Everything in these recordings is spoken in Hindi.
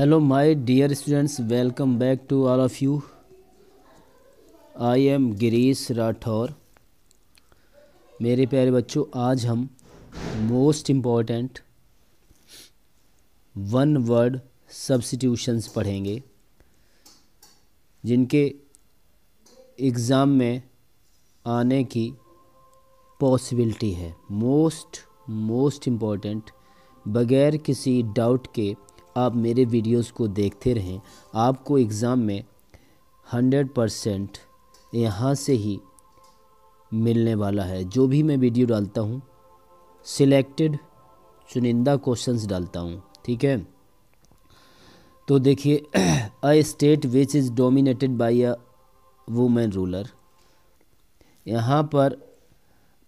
hello my dear students welcome back to all of you I am Girish Rathore मेरे प्यारे बच्चों आज हम most important one word substitutions पढ़ेंगे जिनके एग्ज़ाम में आने की पॉसिबिलिटी है मोस्ट मोस्ट इम्पॉर्टेंट बगैर किसी डाउट के आप मेरे वीडियोस को देखते रहें आपको एग्ज़ाम में हंड्रेड परसेंट यहाँ से ही मिलने वाला है जो भी मैं वीडियो डालता हूँ सिलेक्टेड चुनिंदा क्वेश्चंस डालता हूँ ठीक है तो देखिए a state which is dominated by a women ruler यहाँ पर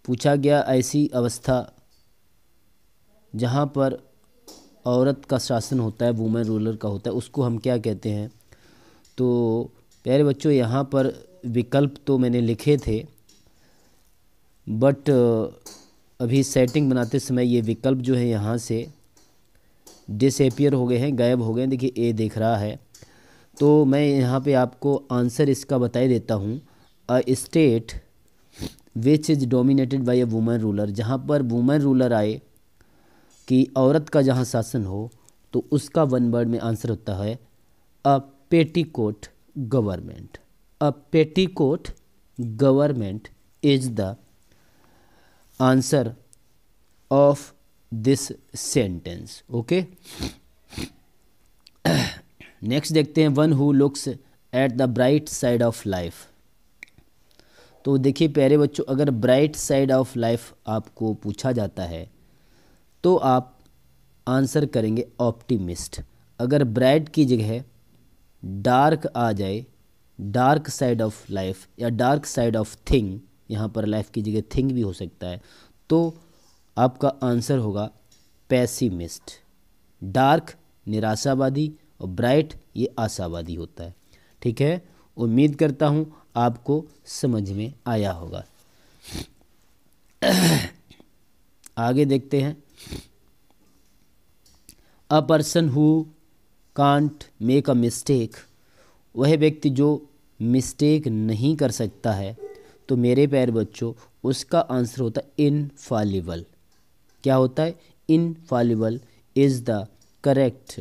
पूछा गया ऐसी अवस्था जहाँ पर औरत का शासन होता है वुमेन रूलर का होता है उसको हम क्या कहते हैं तो प्यारे बच्चों यहाँ पर विकल्प तो मैंने लिखे थे बट अभी सेटिंग बनाते समय ये विकल्प जो है यहाँ से डिसपियर हो गए हैं गायब हो गए हैं देखिए ए देख रहा है तो मैं यहाँ पे आपको आंसर इसका बताई देता हूँ a state which is dominated by a women ruler जहाँ पर वुमेन रूलर आए कि औरत का जहाँ शासन हो तो उसका वन वर्ड में आंसर होता है a petticoat government a petticoat government is the answer of this sentence okay next देखते हैं one who looks at the bright side of life तो देखिए प्यारे बच्चों अगर ब्राइट साइड ऑफ लाइफ आपको पूछा जाता है तो आप आंसर करेंगे ऑप्टिमिस्ट अगर ब्राइट की जगह डार्क आ जाए डार्क साइड ऑफ लाइफ या डार्क साइड ऑफ थिंग यहाँ पर लाइफ की जगह थिंग भी हो सकता है तो आपका आंसर होगा पैसिमिस्ट डार्क निराशावादी और ब्राइट ये आशावादी होता है ठीक है उम्मीद करता हूँ आपको समझ में आया होगा आगे देखते हैं a person who can't make a mistake वह व्यक्ति जो मिस्टेक नहीं कर सकता है तो मेरे पैर बच्चों उसका आंसर होता है इनफॉलिबल क्या होता है infallible is the correct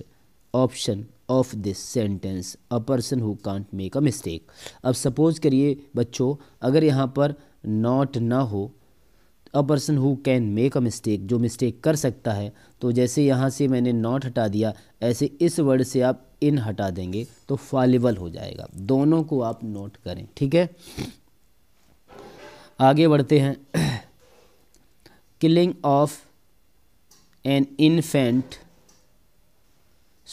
option of this sentence a person who can't make a mistake अब सपोज करिए बच्चों अगर यहाँ पर नॉट ना हो a person who can make a mistake जो मिस्टेक कर सकता है तो जैसे यहाँ से मैंने नॉट हटा दिया ऐसे इस वर्ड से आप इन हटा देंगे तो फॉलेबल हो जाएगा दोनों को आप नोट करें ठीक है आगे बढ़ते हैं killing of an infant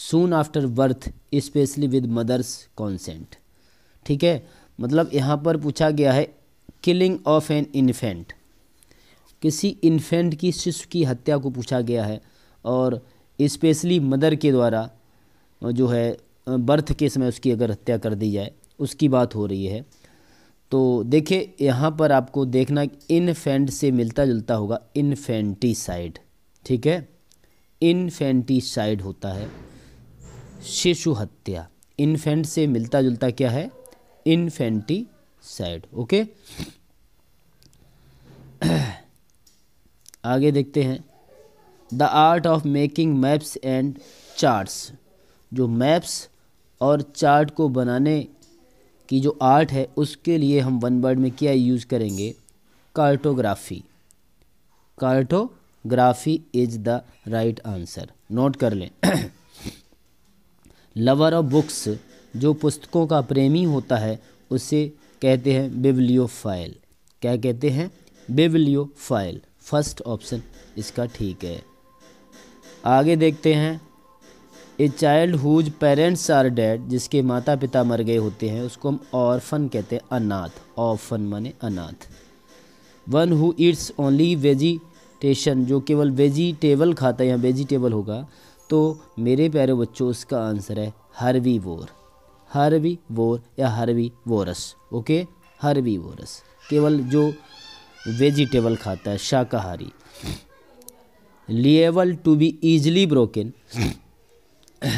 soon after birth specially with mother's consent ठीक है मतलब यहाँ पर पूछा गया है किलिंग ऑफ एन इन्फेंट किसी इन्फेंट की शिशु की हत्या को पूछा गया है और इस्पेशली मदर के द्वारा जो है बर्थ के समय उसकी अगर हत्या कर दी जाए उसकी बात हो रही है तो देखिए यहाँ पर आपको देखना इनफेंट से मिलता जुलता होगा इन्फेंटिसाइड ठीक है इन्फेंटिसाइड होता है शिशु हत्या इन्फेंट से मिलता जुलता क्या है इन्फेंटिसाइड ओके आगे देखते हैं the art of making maps and charts जो मैप्स और चार्ट को बनाने की जो आर्ट है उसके लिए हम वन वर्ड में क्या यूज़ करेंगे cartography cartography is the right answer note कर लें लवर ऑफ बुक्स जो पुस्तकों का प्रेमी होता है उसे कहते हैं फाइल क्या कहते हैं फाइल फर्स्ट ऑप्शन इसका ठीक है आगे देखते हैं a child whose parents are dead जिसके माता पिता मर गए होते हैं उसको हम ऑर्फन कहते हैं अनाथ ऑर्फन माने अनाथ one who eats only vegetation जो केवल वेजिटेबल खाता है या वेजिटेबल होगा तो मेरे प्यारे बच्चों उसका आंसर है हरवी वोर हरवी वोर या herbivorous okay herbivorous केवल जो वेजिटेबल खाता है शाकाहारी liable to be easily broken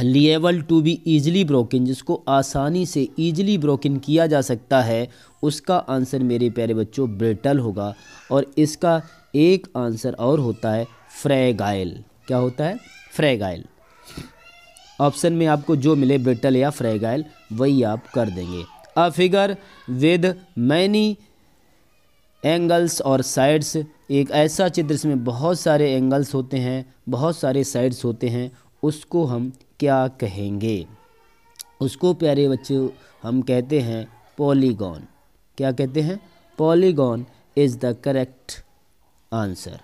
liable to be easily broken जिसको आसानी से ईजली ब्रोकन किया जा सकता है उसका आंसर मेरे प्यारे बच्चों ब्रिटल होगा और इसका एक आंसर और होता है फ्रेगाइल क्या होता है फ्रेगाइल ऑप्शन में आपको जो मिले ब्रिटल या फ्रेगाइल वही आप कर देंगे a figure with many angles और साइड्स एक ऐसा चित्र इसमें बहुत सारे एंगल्स होते हैं बहुत सारे साइड्स होते हैं उसको हम क्या कहेंगे उसको प्यारे बच्चों हम कहते हैं पॉलीगॉन क्या कहते हैं polygon is the correct answer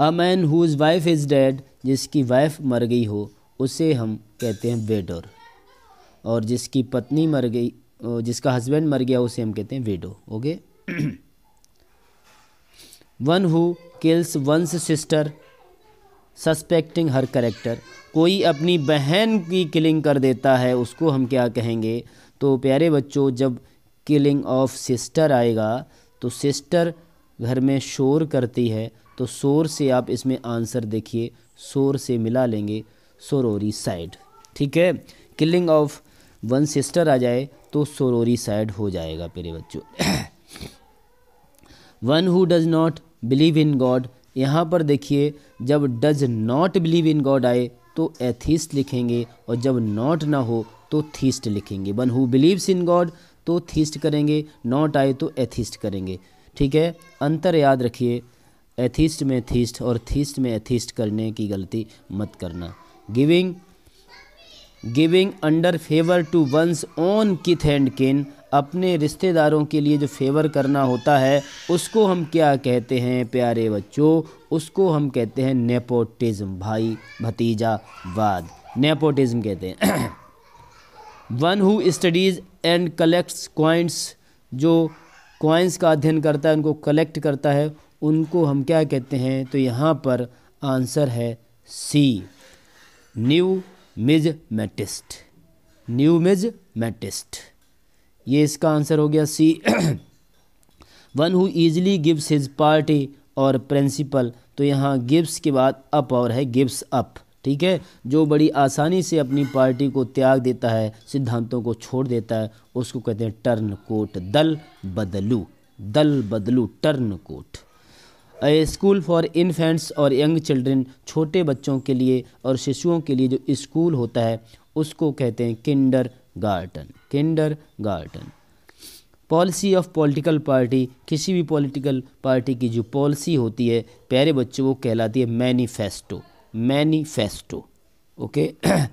a man whose wife is dead जिसकी वाइफ मर गई हो उसे हम कहते हैं वेडर और जिसकी पत्नी मर गई जिसका हस्बैंड मर गया उसे हम कहते हैं widow okay one who kills one's sister suspecting her character कोई अपनी बहन की किलिंग कर देता है उसको हम क्या कहेंगे तो प्यारे बच्चों जब किलिंग ऑफ सिस्टर आएगा तो सिस्टर घर में शोर करती है तो शोर से आप इसमें आंसर देखिए शोर से मिला लेंगे सोरोरी साइड ठीक है किलिंग ऑफ वन सिस्टर आ जाए तो सोरोरी साइड हो जाएगा मेरे बच्चों one who does not believe in God यहाँ पर देखिए जब does not believe in God आए तो एथीस्ट लिखेंगे और जब नॉट ना हो तो थीस्ट लिखेंगे one who believes in God तो थीस्ट करेंगे नॉट आए तो एथीस्ट करेंगे ठीक है अंतर याद रखिए एथीस्ट में थीस्ट और थीस्ट में एथीस्ट करने की गलती मत करना giving giving under favour to one's own kith and kin अपने रिश्तेदारों के लिए जो फेवर करना होता है उसको हम क्या कहते हैं प्यारे बच्चों उसको हम कहते हैं नेपोटिज़्म भाई भतीजा वाद नेपोटिज़्म कहते हैं one who studies and collects coins जो क्वाइंस का अध्ययन करता है उनको कलेक्ट करता है उनको हम क्या कहते हैं तो यहाँ पर आंसर है सी न्यू मिजमेटिस्ट न्यू मिज मैटिस्ट ये इसका आंसर हो गया see one who easily gives his party और प्रिंसिपल तो यहाँ गिव्स के बाद अप और है गिव्स अप ठीक है जो बड़ी आसानी से अपनी पार्टी को त्याग देता है सिद्धांतों को छोड़ देता है उसको कहते हैं टर्न कोट दल बदलू दल बदलू turncoat school for infants और यंग चिल्ड्रन छोटे बच्चों के लिए और शिशुओं के लिए जो स्कूल होता है उसको कहते हैं kindergarten kindergarten policy of political party किसी भी पॉलिटिकल पार्टी की जो पॉलिसी होती है प्यारे बच्चों वो कहलाती है मैनीफेस्टो मैनीफेस्टो ओके